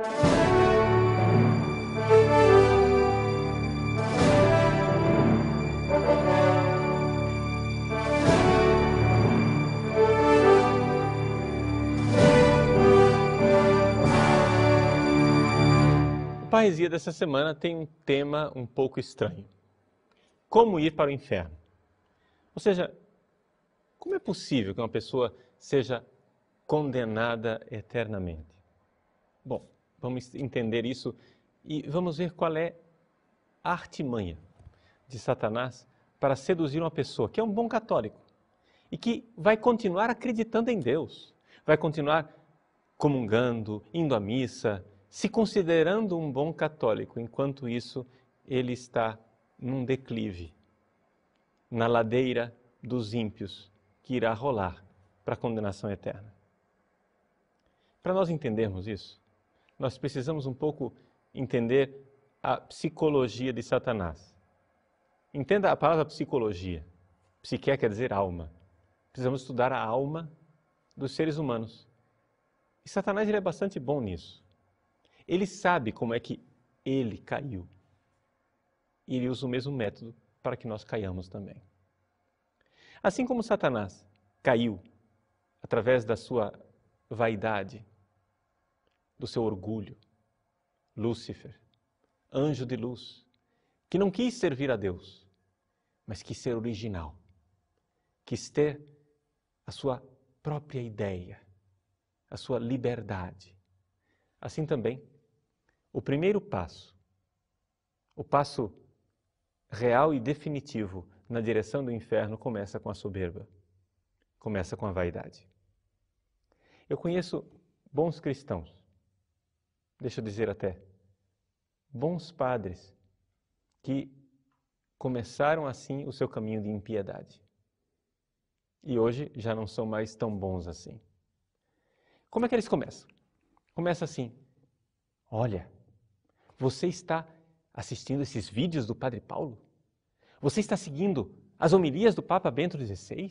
A Parresia dessa semana tem um tema um pouco estranho. Como ir para o inferno? Ou seja, como é possível que uma pessoa seja condenada eternamente? Bom, Vamos entender isso e vamos ver qual é a artimanha de Satanás para seduzir uma pessoa que é um bom católico e que vai continuar acreditando em Deus, vai continuar comungando, indo à missa, se considerando um bom católico, enquanto isso ele está num declive, na ladeira dos ímpios, que irá rolar para a condenação eterna. Para nós entendermos isso, nós precisamos um pouco entender a psicologia de Satanás. Entenda a palavra psicologia. Psique quer dizer alma. Precisamos estudar a alma dos seres humanos. E Satanás ele é bastante bom nisso. Ele sabe como é que ele caiu. E ele usa o mesmo método para que nós caiamos também. Assim como Satanás caiu através da sua vaidade, do seu orgulho, Lúcifer, anjo de luz, que não quis servir a Deus, mas quis ser original, quis ter a sua própria ideia, a sua liberdade. Assim também, o primeiro passo, o passo real e definitivo na direção do inferno começa com a soberba, começa com a vaidade. Eu conheço bons cristãos deixa eu dizer até, bons padres que começaram assim o seu caminho de impiedade. E hoje já não são mais tão bons assim. Como é que eles começam? Começa assim: Olha, você está assistindo esses vídeos do Padre Paulo? Você está seguindo as homilias do Papa Bento XVI?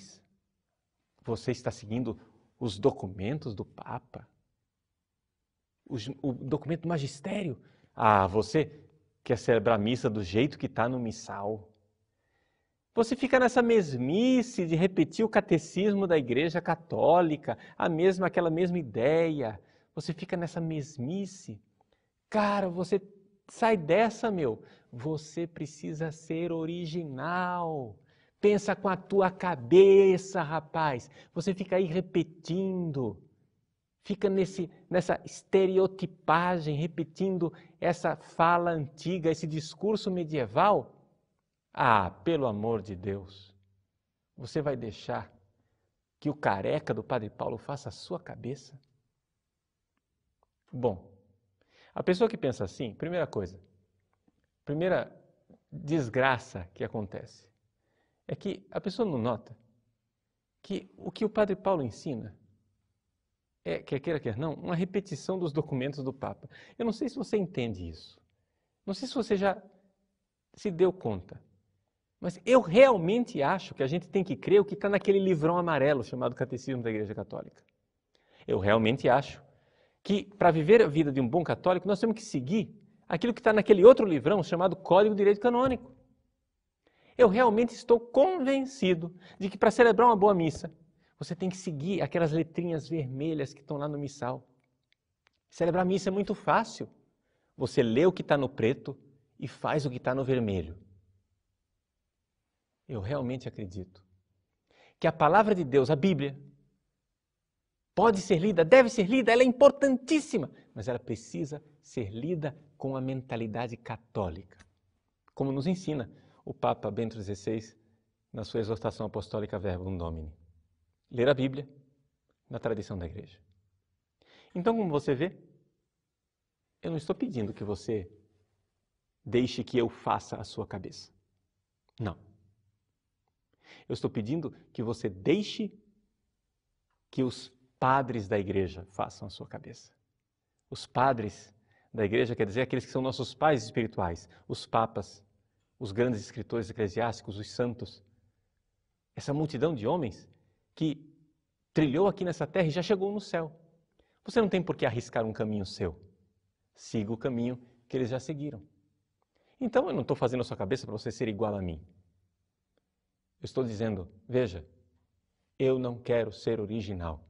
Você está seguindo os documentos do Papa? o documento do magistério. Ah, você quer é celebrar a missa do jeito que está no missal. Você fica nessa mesmice de repetir o catecismo da Igreja Católica, a mesma aquela mesma ideia. Você fica nessa mesmice. Cara, você sai dessa, meu. Você precisa ser original. Pensa com a tua cabeça, rapaz. Você fica aí repetindo fica nesse, nessa estereotipagem, repetindo essa fala antiga, esse discurso medieval? Ah, pelo amor de Deus, você vai deixar que o careca do Padre Paulo faça a sua cabeça? Bom, a pessoa que pensa assim, primeira coisa, primeira desgraça que acontece é que a pessoa não nota que o que o Padre Paulo ensina é, quer queira, quer não, uma repetição dos documentos do Papa. Eu não sei se você entende isso. Não sei se você já se deu conta. Mas eu realmente acho que a gente tem que crer o que está naquele livrão amarelo chamado Catecismo da Igreja Católica. Eu realmente acho que, para viver a vida de um bom católico, nós temos que seguir aquilo que está naquele outro livrão chamado Código de Direito Canônico. Eu realmente estou convencido de que, para celebrar uma boa missa, você tem que seguir aquelas letrinhas vermelhas que estão lá no missal. Celebrar missa é muito fácil. Você lê o que está no preto e faz o que está no vermelho. Eu realmente acredito que a palavra de Deus, a Bíblia, pode ser lida, deve ser lida, ela é importantíssima, mas ela precisa ser lida com a mentalidade católica. Como nos ensina o Papa Bento XVI na sua exortação apostólica Verbum Domini ler a Bíblia na tradição da igreja. Então, como você vê, eu não estou pedindo que você deixe que eu faça a sua cabeça. Não. Eu estou pedindo que você deixe que os padres da igreja façam a sua cabeça. Os padres da igreja quer dizer aqueles que são nossos pais espirituais, os papas, os grandes escritores eclesiásticos, os santos. Essa multidão de homens que trilhou aqui nessa terra e já chegou no céu. Você não tem por que arriscar um caminho seu. Siga o caminho que eles já seguiram. Então eu não estou fazendo a sua cabeça para você ser igual a mim. Eu estou dizendo, veja, eu não quero ser original.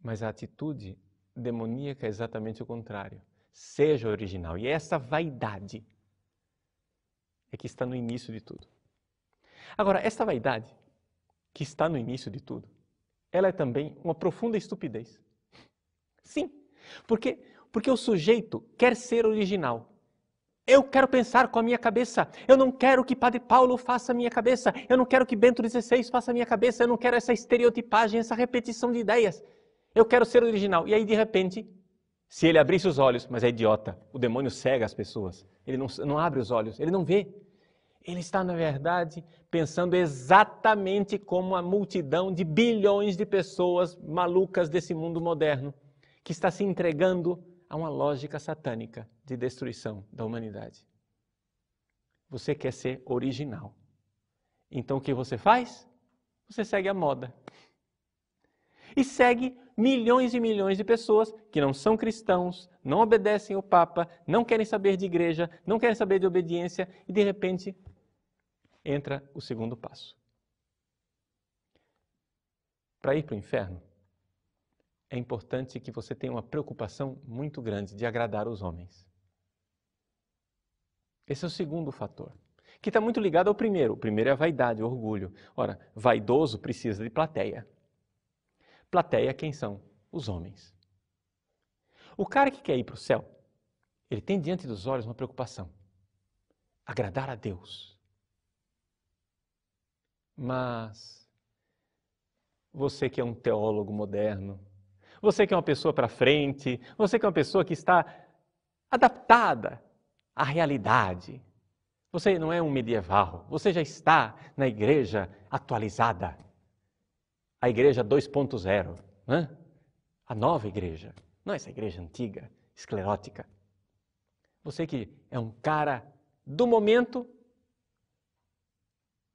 Mas a atitude demoníaca é exatamente o contrário. Seja original. E é essa vaidade é que está no início de tudo. Agora, esta vaidade, que está no início de tudo, ela é também uma profunda estupidez. Sim, porque, porque o sujeito quer ser original. Eu quero pensar com a minha cabeça. Eu não quero que Padre Paulo faça a minha cabeça. Eu não quero que Bento XVI faça a minha cabeça. Eu não quero essa estereotipagem, essa repetição de ideias. Eu quero ser original. E aí, de repente, se ele abrisse os olhos, mas é idiota, o demônio cega as pessoas. Ele não, não abre os olhos, ele não vê. Ele está, na verdade, pensando exatamente como a multidão de bilhões de pessoas malucas desse mundo moderno, que está se entregando a uma lógica satânica de destruição da humanidade. Você quer ser original. Então o que você faz? Você segue a moda. E segue milhões e milhões de pessoas que não são cristãos, não obedecem ao Papa, não querem saber de igreja, não querem saber de obediência e de repente entra o segundo passo. Para ir para o inferno, é importante que você tenha uma preocupação muito grande de agradar os homens. Esse é o segundo fator, que está muito ligado ao primeiro. O primeiro é a vaidade, o orgulho. Ora, vaidoso precisa de plateia. Plateia quem são? Os homens. O cara que quer ir para o céu, ele tem diante dos olhos uma preocupação: agradar a Deus. Mas você que é um teólogo moderno, você que é uma pessoa para frente, você que é uma pessoa que está adaptada à realidade. Você não é um medieval, você já está na igreja atualizada. A igreja 2.0, né? a nova igreja, não essa igreja antiga, esclerótica. Você que é um cara do momento,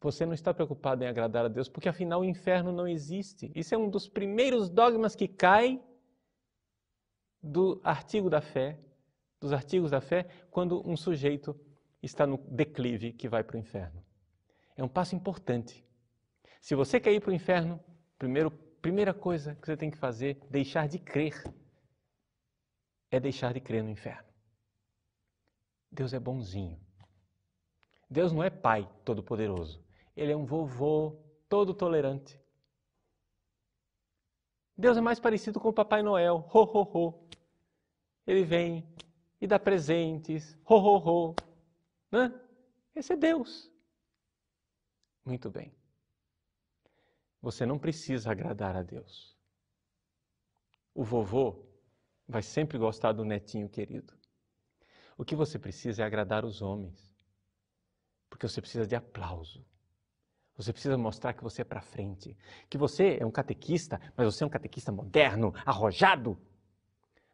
você não está preocupado em agradar a Deus, porque afinal o inferno não existe. Isso é um dos primeiros dogmas que cai do artigo da fé, dos artigos da fé, quando um sujeito está no declive que vai para o inferno. É um passo importante. Se você quer ir para o inferno, primeiro, primeira coisa que você tem que fazer, deixar de crer, é deixar de crer no inferno. Deus é bonzinho. Deus não é Pai Todo-Poderoso. Ele é um vovô todo tolerante. Deus é mais parecido com o Papai Noel. Ho, ho, ho. Ele vem e dá presentes. Ho, ho, ho. Né? Esse é Deus. Muito bem. Você não precisa agradar a Deus. O vovô vai sempre gostar do netinho querido. O que você precisa é agradar os homens. Porque você precisa de aplauso. Você precisa mostrar que você é para frente, que você é um catequista, mas você é um catequista moderno, arrojado.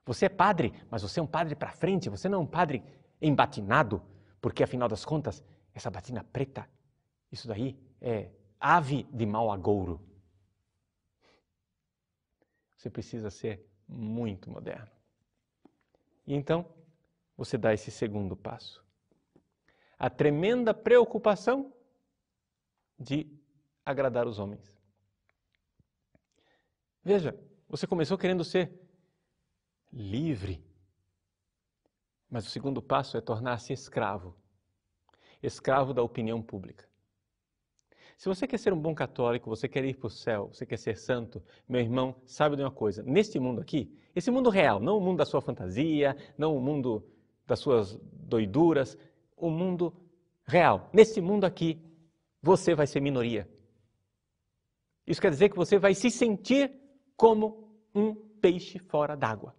Você é padre, mas você é um padre para frente, você não é um padre embatinado, porque afinal das contas, essa batina preta, isso daí é ave de mau agouro. Você precisa ser muito moderno. E então, você dá esse segundo passo. A tremenda preocupação de agradar os homens. Veja, você começou querendo ser livre, mas o segundo passo é tornar-se escravo escravo da opinião pública. Se você quer ser um bom católico, você quer ir para o céu, você quer ser santo, meu irmão, sabe de uma coisa: neste mundo aqui, esse mundo real, não o mundo da sua fantasia, não o mundo das suas doiduras, o mundo real. Neste mundo aqui, você vai ser minoria. Isso quer dizer que você vai se sentir como um peixe fora d'água.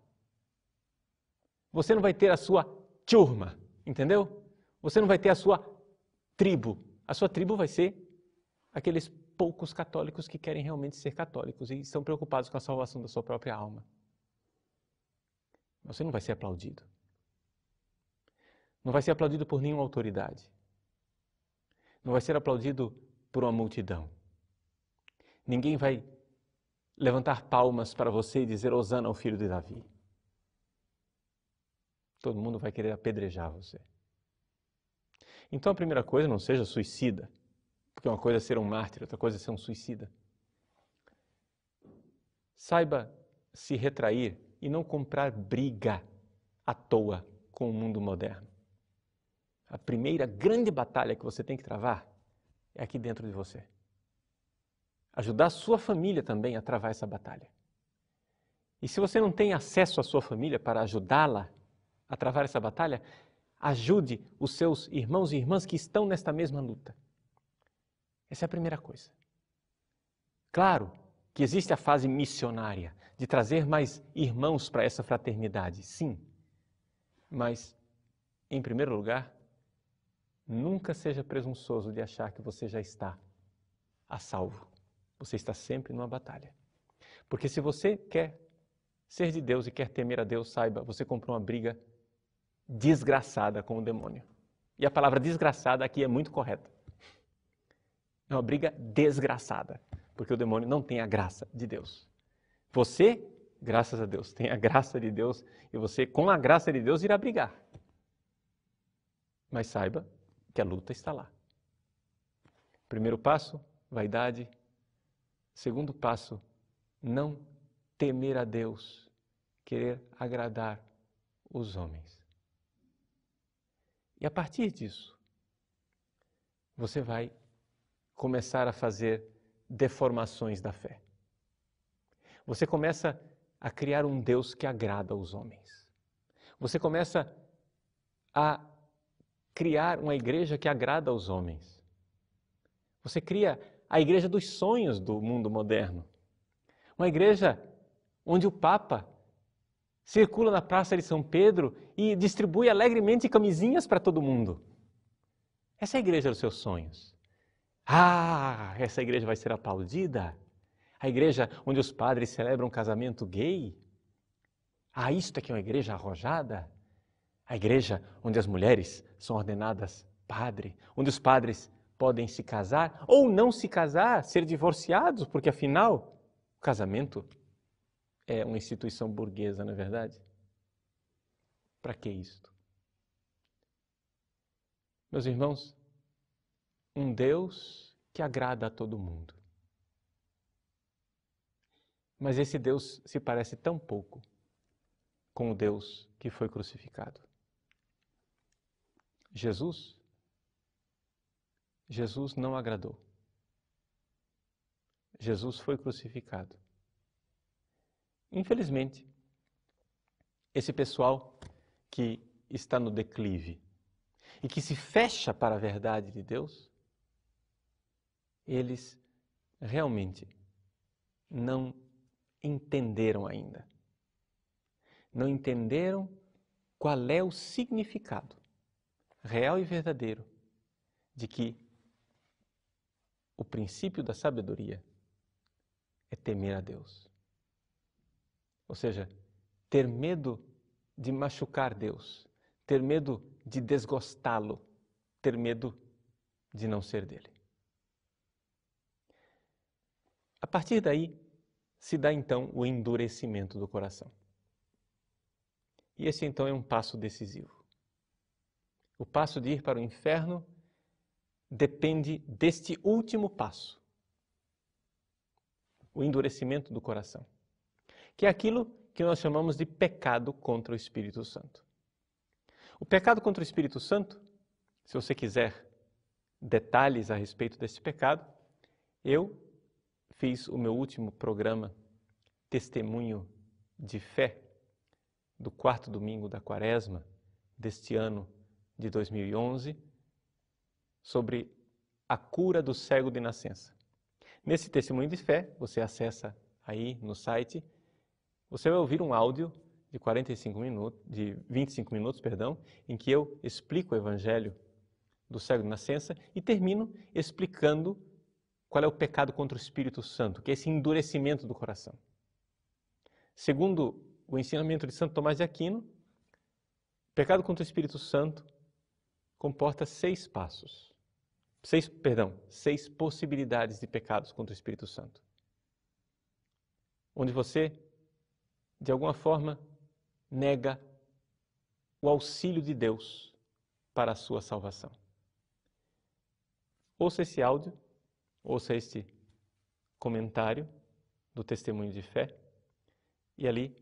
Você não vai ter a sua turma, entendeu? Você não vai ter a sua tribo. A sua tribo vai ser aqueles poucos católicos que querem realmente ser católicos e estão preocupados com a salvação da sua própria alma. Você não vai ser aplaudido. Não vai ser aplaudido por nenhuma autoridade não vai ser aplaudido por uma multidão. Ninguém vai levantar palmas para você e dizer Osana ao filho de Davi. Todo mundo vai querer apedrejar você. Então a primeira coisa, não seja suicida, porque uma coisa é ser um mártir, outra coisa é ser um suicida. Saiba se retrair e não comprar briga à toa com o mundo moderno a primeira grande batalha que você tem que travar é aqui dentro de você. Ajudar a sua família também a travar essa batalha. E se você não tem acesso à sua família para ajudá-la a travar essa batalha, ajude os seus irmãos e irmãs que estão nesta mesma luta. Essa é a primeira coisa. Claro que existe a fase missionária de trazer mais irmãos para essa fraternidade, sim. Mas, em primeiro lugar, Nunca seja presunçoso de achar que você já está a salvo. Você está sempre numa batalha. Porque se você quer ser de Deus e quer temer a Deus, saiba, você comprou uma briga desgraçada com o demônio. E a palavra desgraçada aqui é muito correta. É uma briga desgraçada, porque o demônio não tem a graça de Deus. Você, graças a Deus, tem a graça de Deus e você, com a graça de Deus, irá brigar. Mas saiba que a luta está lá. Primeiro passo, vaidade. Segundo passo, não temer a Deus, querer agradar os homens. E a partir disso, você vai começar a fazer deformações da fé. Você começa a criar um Deus que agrada os homens. Você começa a criar uma igreja que agrada aos homens. Você cria a igreja dos sonhos do mundo moderno. Uma igreja onde o Papa circula na Praça de São Pedro e distribui alegremente camisinhas para todo mundo. Essa é a igreja dos seus sonhos. Ah, essa igreja vai ser aplaudida. A igreja onde os padres celebram um casamento gay. Ah, isto é que é uma igreja arrojada. A igreja onde as mulheres são ordenadas padre, onde os padres podem se casar ou não se casar, ser divorciados, porque afinal o casamento é uma instituição burguesa, não é verdade? Para que isto? Meus irmãos, um Deus que agrada a todo mundo. Mas esse Deus se parece tão pouco com o Deus que foi crucificado. Jesus, Jesus não agradou. Jesus foi crucificado. Infelizmente, esse pessoal que está no declive e que se fecha para a verdade de Deus, eles realmente não entenderam ainda. Não entenderam qual é o significado real e verdadeiro de que o princípio da sabedoria é temer a Deus. Ou seja, ter medo de machucar Deus, ter medo de desgostá-lo, ter medo de não ser dele. A partir daí se dá então o endurecimento do coração. E esse então é um passo decisivo. O passo de ir para o inferno depende deste último passo o endurecimento do coração que é aquilo que nós chamamos de pecado contra o Espírito Santo. O pecado contra o Espírito Santo, se você quiser detalhes a respeito desse pecado, eu fiz o meu último programa Testemunho de Fé do quarto domingo da Quaresma deste ano de 2011 sobre a cura do cego de nascença. Nesse testemunho de fé, você acessa aí no site, você vai ouvir um áudio de 45 minutos, de 25 minutos, perdão, em que eu explico o evangelho do cego de nascença e termino explicando qual é o pecado contra o Espírito Santo, que é esse endurecimento do coração. Segundo o ensinamento de Santo Tomás de Aquino, pecado contra o Espírito Santo comporta seis passos. Seis, perdão, seis possibilidades de pecados contra o Espírito Santo. Onde você, de alguma forma, nega o auxílio de Deus para a sua salvação. Ouça esse áudio, ouça este comentário do testemunho de fé e ali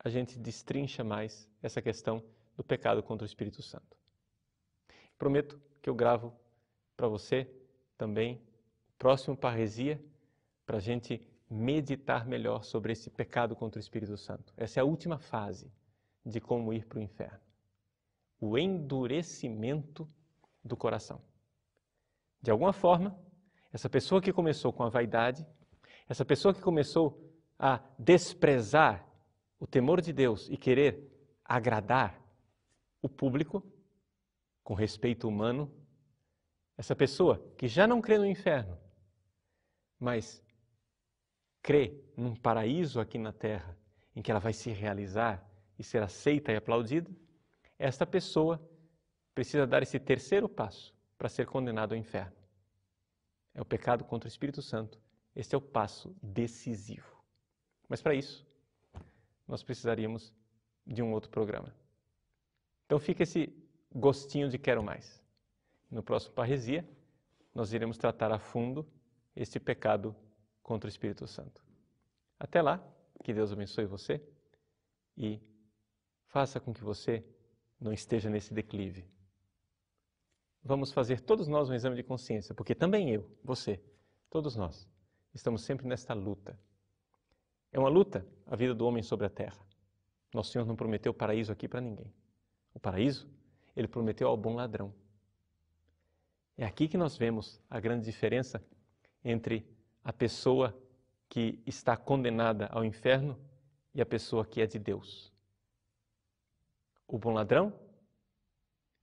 a gente destrincha mais essa questão do pecado contra o Espírito Santo. Prometo que eu gravo para você também o próximo Parresia, para a gente meditar melhor sobre esse pecado contra o Espírito Santo. Essa é a última fase de como ir para o inferno. O endurecimento do coração. De alguma forma, essa pessoa que começou com a vaidade, essa pessoa que começou a desprezar o temor de Deus e querer agradar o público, com respeito humano, essa pessoa que já não crê no inferno, mas crê num paraíso aqui na terra, em que ela vai se realizar e ser aceita e aplaudida, esta pessoa precisa dar esse terceiro passo para ser condenado ao inferno. É o pecado contra o Espírito Santo. Este é o passo decisivo. Mas para isso, nós precisaríamos de um outro programa. Então fica esse gostinho de quero mais. No próximo Parresia, nós iremos tratar a fundo este pecado contra o Espírito Santo. Até lá, que Deus abençoe você e faça com que você não esteja nesse declive. Vamos fazer todos nós um exame de consciência, porque também eu, você, todos nós, estamos sempre nesta luta. É uma luta a vida do homem sobre a terra. Nosso Senhor não prometeu paraíso aqui para ninguém. O paraíso ele prometeu ao bom ladrão. É aqui que nós vemos a grande diferença entre a pessoa que está condenada ao inferno e a pessoa que é de Deus. O bom ladrão,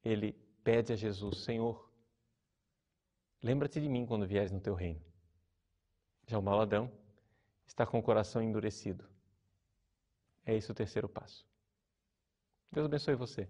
ele pede a Jesus: Senhor, lembra-te de mim quando vieres no teu reino. Já o mau ladrão está com o coração endurecido. É esse o terceiro passo. Deus abençoe você.